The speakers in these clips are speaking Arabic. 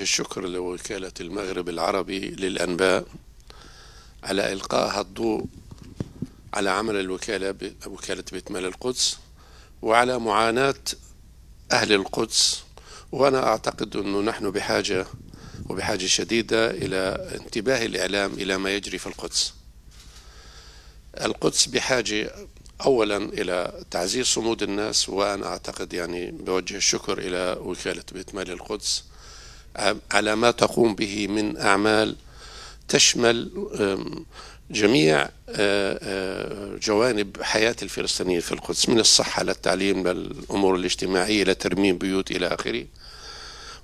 وجه الشكر لوكالة المغرب العربي للأنباء على إلقاء الضوء على عمل الوكالة وكالة بيت مال القدس وعلى معاناة أهل القدس وأنا أعتقد أنه نحن بحاجة وبحاجة شديدة إلى انتباه الإعلام إلى ما يجري في القدس القدس بحاجة أولا إلى تعزيز صمود الناس وأنا أعتقد يعني بوجه الشكر إلى وكالة بيت مال القدس على ما تقوم به من أعمال تشمل جميع جوانب حياة الفلسطينيين في القدس من الصحة للتعليم للأمور الاجتماعية لترميم بيوت إلى آخره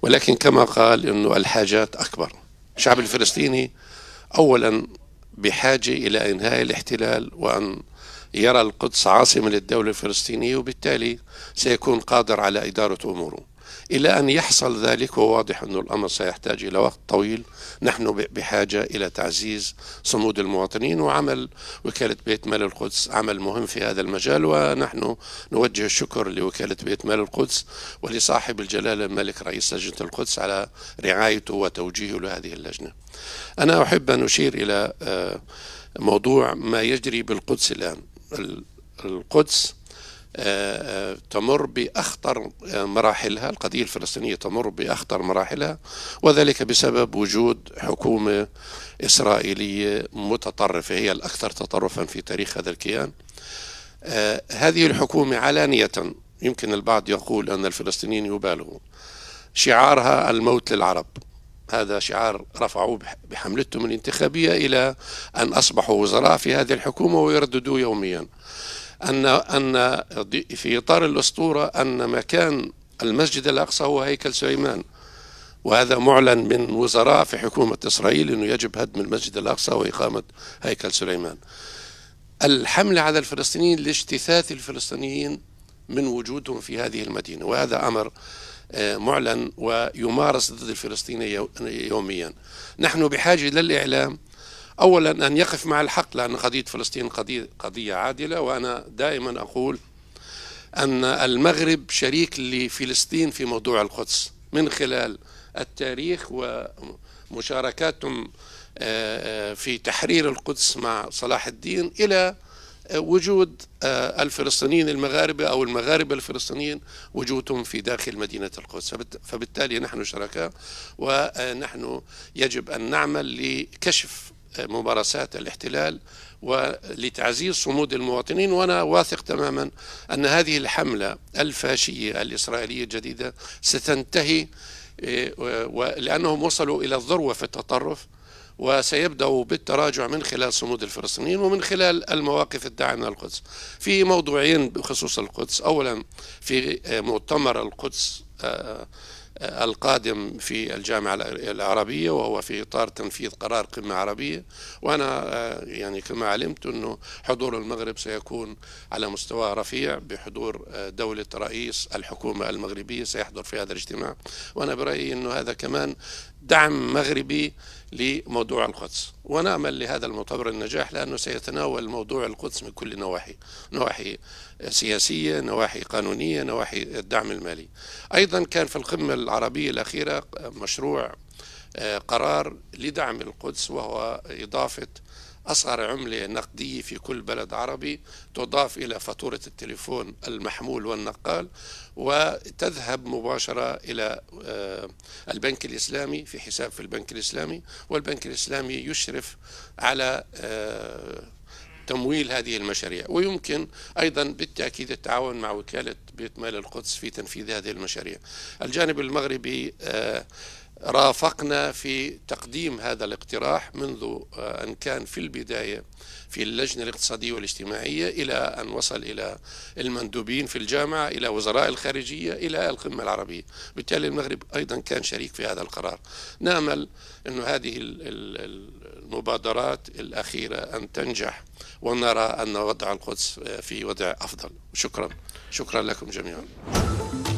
ولكن كما قال أنه الحاجات أكبر الشعب الفلسطيني أولا بحاجة إلى إنهاء الاحتلال وأن يرى القدس عاصمة للدولة الفلسطينية وبالتالي سيكون قادر على إدارة أموره إلى أن يحصل ذلك وواضح أن الأمر سيحتاج إلى وقت طويل نحن بحاجة إلى تعزيز صمود المواطنين وعمل وكالة بيت مال القدس عمل مهم في هذا المجال ونحن نوجه الشكر لوكالة بيت مال القدس ولصاحب الجلالة الملك رئيس لجنة القدس على رعايته وتوجيهه لهذه اللجنة أنا أحب أن أشير إلى آه، موضوع ما يجري بالقدس الآن القدس تمر بأخطر مراحلها القضية الفلسطينية تمر بأخطر مراحلها وذلك بسبب وجود حكومة إسرائيلية متطرفة هي الأكثر تطرفا في تاريخ هذا الكيان آه، هذه الحكومة علانية يمكن البعض يقول أن الفلسطينيين يبالغوا شعارها الموت للعرب هذا شعار رفعوه بحملتهم الانتخابية إلى أن أصبحوا وزراء في هذه الحكومة ويرددوه يوميا أن أن في إطار الأسطورة أن مكان المسجد الأقصى هو هيكل سليمان وهذا معلن من وزراء في حكومة إسرائيل أنه يجب هدم المسجد الأقصى وإقامة هيكل سليمان الحملة على الفلسطينيين لاجتثاث الفلسطينيين من وجودهم في هذه المدينة وهذا أمر آه، معلن ويمارس ضد الفلسطينيين يوميا نحن بحاجة للإعلام أولا أن يقف مع الحق لأن قضية فلسطين قضية, قضية عادلة وأنا دائما أقول أن المغرب شريك لفلسطين في موضوع القدس من خلال التاريخ ومشاركاتهم آه، آه، في تحرير القدس مع صلاح الدين إلى وجود آه، الفلسطينيين المغاربة أو المغاربة الفلسطينيين وجودهم في داخل مدينة القدس فبالتالي نحن شركاء ونحن يجب أن نعمل لكشف ممارسات الاحتلال ولتعزيز صمود المواطنين وانا واثق تماما ان هذه الحمله الفاشيه الاسرائيليه الجديده ستنتهي إيه، لانهم وصلوا الى الذروه في التطرف وسيبدأ بالتراجع من خلال صمود الفلسطينيين ومن خلال المواقف الداعمة للقدس في موضوعين بخصوص القدس أولا في إيه، مؤتمر القدس آه، القادم في الجامعة العربية وهو في إطار تنفيذ قرار قمة عربية وأنا آه، يعني كما علمت أنه حضور المغرب سيكون على مستوى رفيع بحضور آه، دولة رئيس الحكومة المغربية سيحضر في هذا الاجتماع وأنا برأيي أنه هذا كمان دعم مغربي لموضوع القدس ونأمل لهذا المؤتمر النجاح لأنه سيتناول موضوع القدس من كل نواحي نواحي سياسية نواحي قانونية نواحي الدعم المالي أيضا كان في القمة العربية الأخيرة مشروع آه، قرار لدعم القدس وهو إضافة أصغر عملة نقدية في كل بلد عربي تضاف إلى فاتورة التليفون المحمول والنقال وتذهب مباشرة إلى آه، البنك الإسلامي في حساب في البنك الإسلامي والبنك الإسلامي يشرف على آه، تمويل هذه المشاريع ويمكن أيضا بالتأكيد التعاون مع وكالة بيت مال القدس في تنفيذ هذه المشاريع الجانب المغربي آه رافقنا في تقديم هذا الاقتراح منذ آه، أن كان في البداية في اللجنة الاقتصادية والاجتماعية إلى أن وصل إلى المندوبين في الجامعة إلى وزراء الخارجية إلى القمة العربية بالتالي المغرب أيضا كان شريك في هذا القرار نأمل أن هذه المبادرات الأخيرة أن تنجح ونرى أن وضع القدس آه، في وضع أفضل شكرا شكرا لكم جميعا